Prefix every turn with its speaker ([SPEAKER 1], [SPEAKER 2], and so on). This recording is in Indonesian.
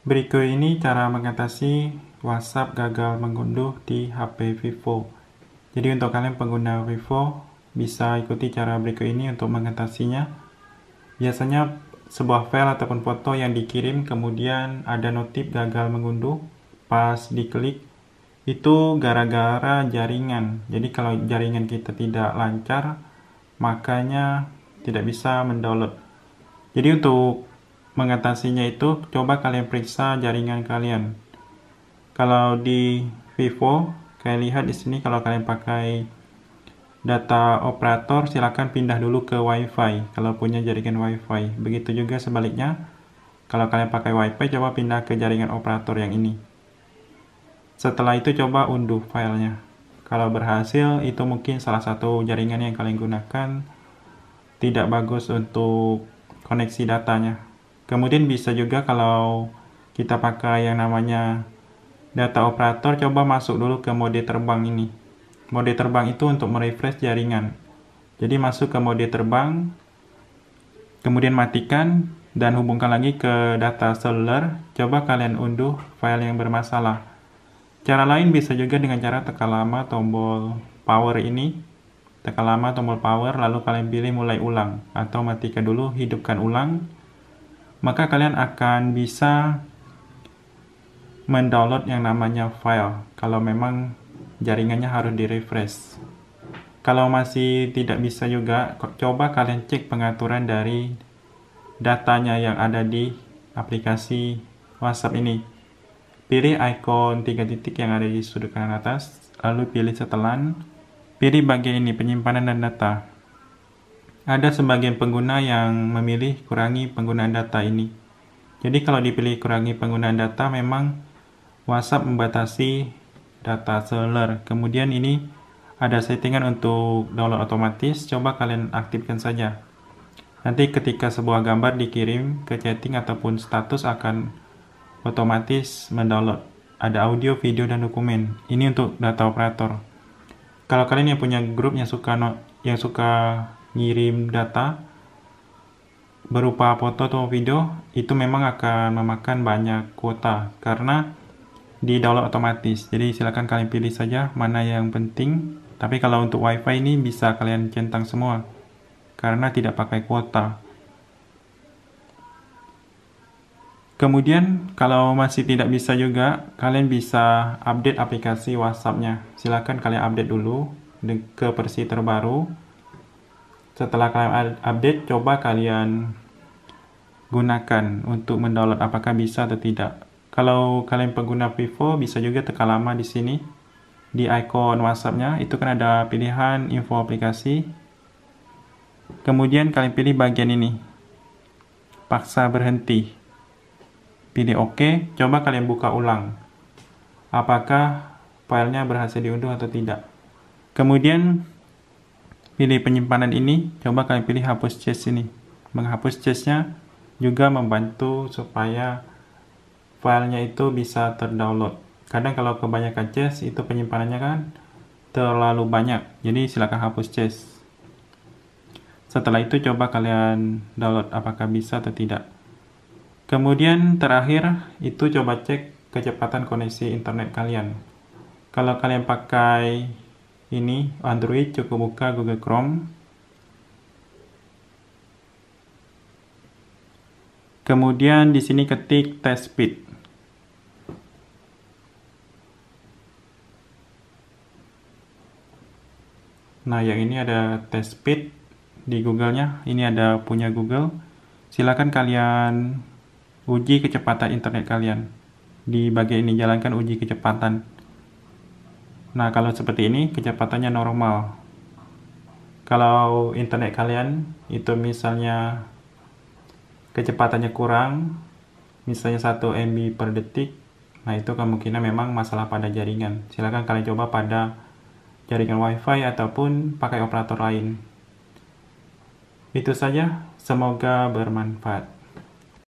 [SPEAKER 1] Berikut ini cara mengatasi WhatsApp gagal mengunduh di HP Vivo. Jadi untuk kalian pengguna Vivo bisa ikuti cara berikut ini untuk mengatasinya. Biasanya sebuah file ataupun foto yang dikirim kemudian ada notif gagal mengunduh pas diklik itu gara-gara jaringan. Jadi kalau jaringan kita tidak lancar makanya tidak bisa mendownload. Jadi untuk mengatasinya itu coba kalian periksa jaringan kalian. Kalau di Vivo, kalian lihat di sini kalau kalian pakai data operator silakan pindah dulu ke WiFi kalau punya jaringan WiFi. Begitu juga sebaliknya. Kalau kalian pakai WiFi coba pindah ke jaringan operator yang ini. Setelah itu coba unduh filenya. Kalau berhasil itu mungkin salah satu jaringan yang kalian gunakan tidak bagus untuk koneksi datanya kemudian bisa juga kalau kita pakai yang namanya data operator coba masuk dulu ke mode terbang ini mode terbang itu untuk merefresh jaringan jadi masuk ke mode terbang kemudian matikan dan hubungkan lagi ke data seluler coba kalian unduh file yang bermasalah cara lain bisa juga dengan cara tekan lama tombol power ini tekan lama tombol power lalu kalian pilih mulai ulang atau matikan dulu hidupkan ulang maka kalian akan bisa mendownload yang namanya file kalau memang jaringannya harus di refresh kalau masih tidak bisa juga coba kalian cek pengaturan dari datanya yang ada di aplikasi WhatsApp ini pilih icon tiga titik yang ada di sudut kanan atas lalu pilih setelan pilih bagian ini penyimpanan dan data ada sebagian pengguna yang memilih kurangi penggunaan data ini. Jadi kalau dipilih kurangi penggunaan data memang WhatsApp membatasi data seller. Kemudian ini ada settingan untuk download otomatis, coba kalian aktifkan saja. Nanti ketika sebuah gambar dikirim ke chatting ataupun status akan otomatis mendownload. Ada audio, video, dan dokumen. Ini untuk data operator. Kalau kalian yang punya grup yang suka no, yang suka ngirim data berupa foto atau video itu memang akan memakan banyak kuota karena di download otomatis jadi silahkan kalian pilih saja mana yang penting tapi kalau untuk wifi ini bisa kalian centang semua karena tidak pakai kuota kemudian kalau masih tidak bisa juga kalian bisa update aplikasi whatsappnya silahkan kalian update dulu ke versi terbaru setelah kalian update, coba kalian gunakan untuk mendownload apakah bisa atau tidak. Kalau kalian pengguna Vivo, bisa juga tekan lama di sini. Di icon whatsappnya itu kan ada pilihan info aplikasi. Kemudian kalian pilih bagian ini. Paksa berhenti. Pilih OK, coba kalian buka ulang. Apakah filenya berhasil diunduh atau tidak. Kemudian pilih penyimpanan ini, coba kalian pilih hapus cache ini. Menghapus cache-nya juga membantu supaya filenya itu bisa terdownload. Kadang kalau kebanyakan cache itu penyimpanannya kan terlalu banyak. Jadi silahkan hapus cache. Setelah itu coba kalian download apakah bisa atau tidak. Kemudian terakhir itu coba cek kecepatan koneksi internet kalian. Kalau kalian pakai ini Android cukup buka Google Chrome kemudian di sini ketik test speed nah yang ini ada test speed di Google-nya ini ada punya Google silakan kalian uji kecepatan internet kalian di bagian ini jalankan uji kecepatan Nah, kalau seperti ini kecepatannya normal. Kalau internet kalian itu misalnya kecepatannya kurang, misalnya 1 MB per detik, nah itu kemungkinan memang masalah pada jaringan. Silahkan kalian coba pada jaringan WiFi ataupun pakai operator lain. Itu saja, semoga bermanfaat.